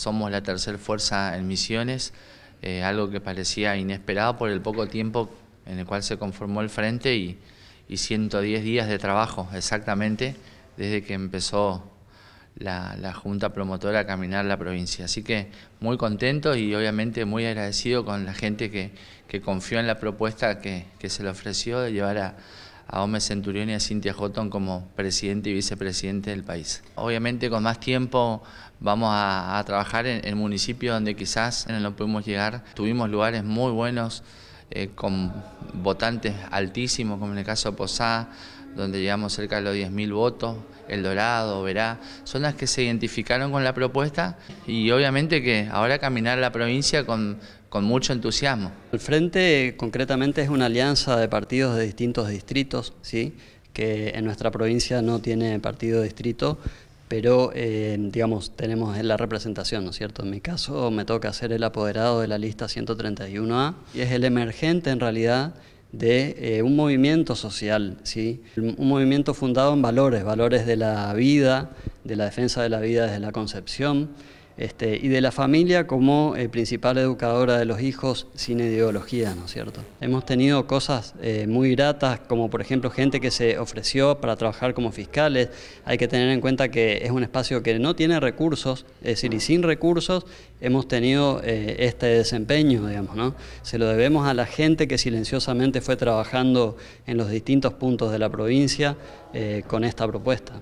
Somos la tercera fuerza en misiones, eh, algo que parecía inesperado por el poco tiempo en el cual se conformó el frente y, 110 días de trabajo exactamente desde que empezó la, Junta Promotora a caminar la provincia. Así que muy contento y obviamente muy agradecido con la gente que, confió en la propuesta que se le ofreció de llevar a, a Gómez Centurión y a Cintia Jotón como presidente y vicepresidente del país. Obviamente con más tiempo vamos a, trabajar en, el municipio donde quizás no pudimos llegar. Tuvimos lugares muy buenos eh, con votantes altísimos, como en el caso de Posada, donde llegamos cerca de los 10.000 votos, El Dorado, Verá, son las que se identificaron con la propuesta y obviamente que ahora caminar la provincia con, con mucho entusiasmo. El Frente concretamente es una alianza de partidos de distintos distritos, ¿sí? que en nuestra provincia no tiene partido distrito, pero eh, digamos, tenemos la representación, ¿no es cierto? En mi caso me toca ser el apoderado de la lista 131A y es el emergente en realidad de eh, un movimiento social, ¿sí? un movimiento fundado en valores, valores de la vida, de la defensa de la vida desde la concepción, este, y de la familia como eh, principal educadora de los hijos sin ideología, ¿no es cierto? Hemos tenido cosas eh, muy gratas, como por ejemplo gente que se ofreció para trabajar como fiscales. Hay que tener en cuenta que es un espacio que no tiene recursos, es decir, y sin recursos hemos tenido eh, este desempeño, digamos, ¿no? Se lo debemos a la gente que silenciosamente fue trabajando en los distintos puntos de la provincia con esta propuesta.